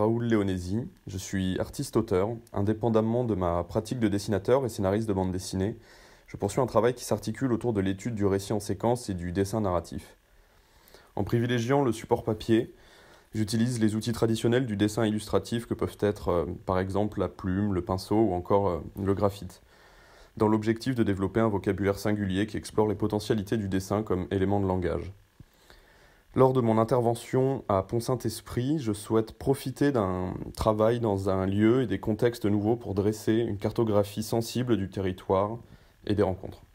Raoul Leonesi, je suis artiste-auteur. Indépendamment de ma pratique de dessinateur et scénariste de bande dessinée, je poursuis un travail qui s'articule autour de l'étude du récit en séquence et du dessin narratif. En privilégiant le support papier, j'utilise les outils traditionnels du dessin illustratif que peuvent être euh, par exemple la plume, le pinceau ou encore euh, le graphite, dans l'objectif de développer un vocabulaire singulier qui explore les potentialités du dessin comme élément de langage. Lors de mon intervention à Pont-Saint-Esprit, je souhaite profiter d'un travail dans un lieu et des contextes nouveaux pour dresser une cartographie sensible du territoire et des rencontres.